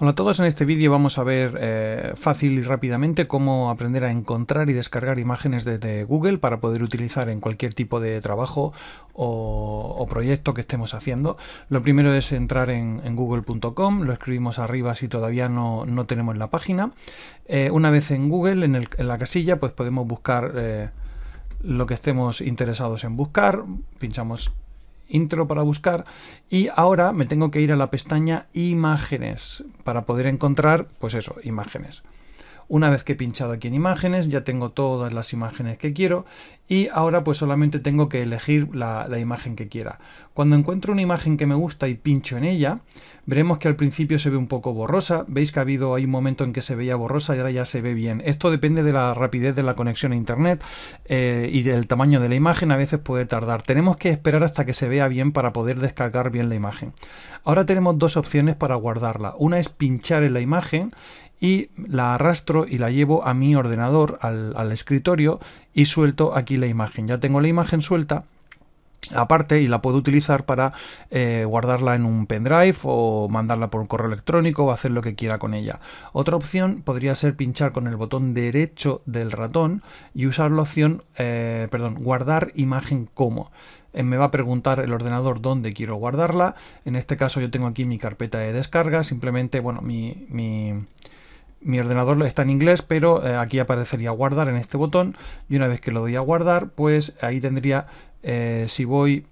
Hola a todos, en este vídeo vamos a ver eh, fácil y rápidamente cómo aprender a encontrar y descargar imágenes desde Google para poder utilizar en cualquier tipo de trabajo o, proyecto que estemos haciendo. Lo primero es entrar en, google.com, lo escribimos arriba si todavía no, no tenemos la página. Eh, una vez en Google, en, la casilla, pues podemos buscar eh, lo que estemos interesados en buscar, pinchamos intro para buscar y ahora me tengo que ir a la pestaña imágenes para poder encontrar, pues eso, imágenes. Una vez que he pinchado aquí en imágenes, ya tengo todas las imágenes que quiero y ahora pues solamente tengo que elegir la, imagen que quiera. Cuando encuentro una imagen que me gusta y pincho en ella, veremos que al principio se ve un poco borrosa, veis que ha habido ahí un momento en que se veía borrosa y ahora ya se ve bien. Esto depende de la rapidez de la conexión a internet eh, y del tamaño de la imagen, a veces puede tardar. Tenemos que esperar hasta que se vea bien para poder descargar bien la imagen. Ahora tenemos dos opciones para guardarla. Una es pinchar en la imagen y la arrastro y la llevo a mi ordenador, al, al escritorio y suelto aquí la imagen. Ya tengo la imagen suelta aparte y la puedo utilizar para eh, guardarla en un pendrive o mandarla por correo electrónico o hacer lo que quiera con ella. Otra opción podría ser pinchar con el botón derecho del ratón y usar la opción, eh, perdón, guardar imagen como. Eh, me va a preguntar el ordenador dónde quiero guardarla. En este caso yo tengo aquí mi carpeta de descarga, simplemente, bueno, mi mi ordenador está en inglés, pero eh, aquí aparecería guardar en este botón y una vez que lo doy a guardar, pues ahí tendría, eh, si voy,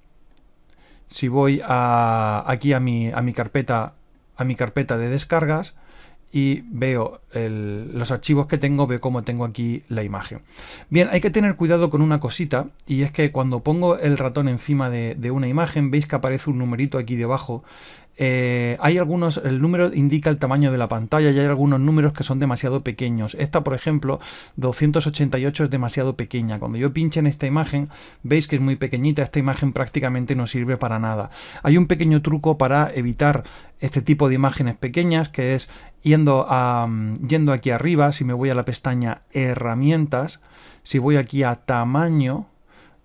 si voy a, aquí a mi, a mi, carpeta, a mi carpeta de descargas y veo los archivos que tengo, veo cómo tengo aquí la imagen. Bien, hay que tener cuidado con una cosita y es que cuando pongo el ratón encima de una imagen, veis que aparece un numerito aquí debajo eh, hay algunos, el número indica el tamaño de la pantalla y hay algunos números que son demasiado pequeños. Esta, por ejemplo, 288 es demasiado pequeña. Cuando yo pinche en esta imagen, veis que es muy pequeñita, esta imagen prácticamente no sirve para nada. Hay un pequeño truco para evitar este tipo de imágenes pequeñas, que es yendo, a, mm, yendo aquí arriba, si me voy a la pestaña herramientas, si voy aquí a tamaño,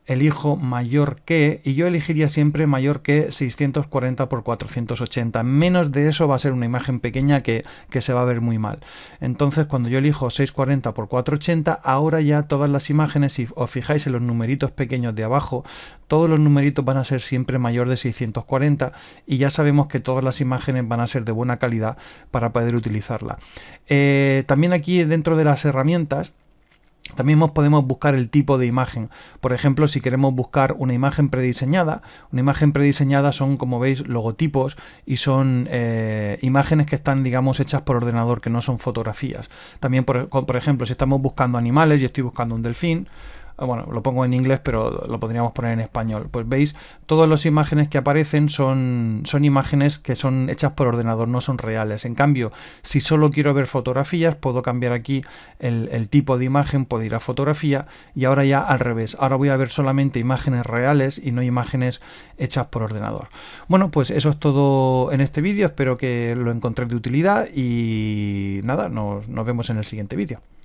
elijo mayor que y yo elegiría siempre mayor que 640 x 480. Menos de eso va a ser una imagen pequeña que, que se va a ver muy mal. Entonces cuando yo elijo 640 x 480, ahora ya todas las imágenes, si os fijáis en los numeritos pequeños de abajo, todos los numeritos van a ser siempre mayor de 640 y ya sabemos que todas las imágenes van a ser de buena calidad para poder utilizarla. Eh, también aquí dentro de las herramientas, también podemos buscar el tipo de imagen. Por ejemplo, si queremos buscar una imagen prediseñada, una imagen prediseñada son, como veis, logotipos y son eh, imágenes que están, digamos, hechas por ordenador, que no son fotografías. También, por, por ejemplo, si estamos buscando animales, y estoy buscando un delfín, Ah, bueno, lo pongo en inglés, pero lo podríamos poner en español. Pues veis, todas las imágenes que aparecen son, son imágenes que son hechas por ordenador, no son reales. En cambio, si solo quiero ver fotografías, puedo cambiar aquí el, tipo de imagen, puedo ir a fotografía y ahora ya al revés. Ahora voy a ver solamente imágenes reales y no imágenes hechas por ordenador. Bueno, pues eso es todo en este vídeo. Espero que lo encontréis de utilidad y nada, nos vemos en el siguiente vídeo.